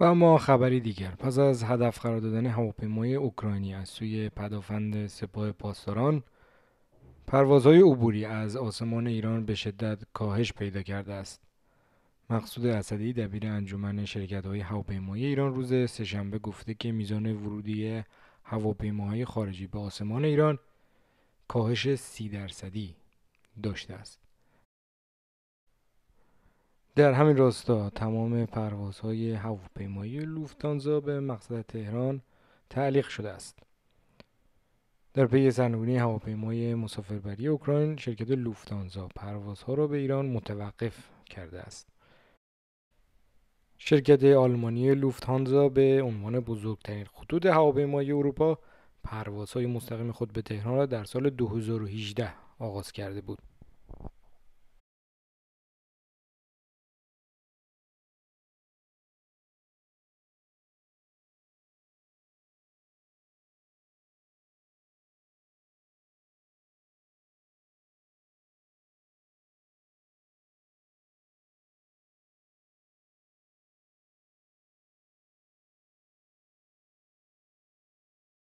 و ما خبری دیگر پس از هدف قرار دادن هواپیمای اوکراینی از سوی پدافند سپاه پاسداران پروازهای عبوری از آسمان ایران به شدت کاهش پیدا کرده است مقصود اسدی دبیر انجمن های هواپیمایی ایران روز سهشنبه گفته که میزان ورودی هواپیماهای خارجی به آسمان ایران کاهش سی درصدی داشته است در همین راستا تمام پروازهای هواپیمایی لوفتانزا به مقصد تهران تعلیق شده است در پی سرنگونی هواپیمای مسافربری اوکراین شرکت لوفتانزا پروازها را به ایران متوقف کرده است شرکت آلمانی لوفتانزا به عنوان بزرگترین خطوط هواپیمایی اروپا پروازهای مستقیم خود به تهران را در سال 2018 آغاز کرده بود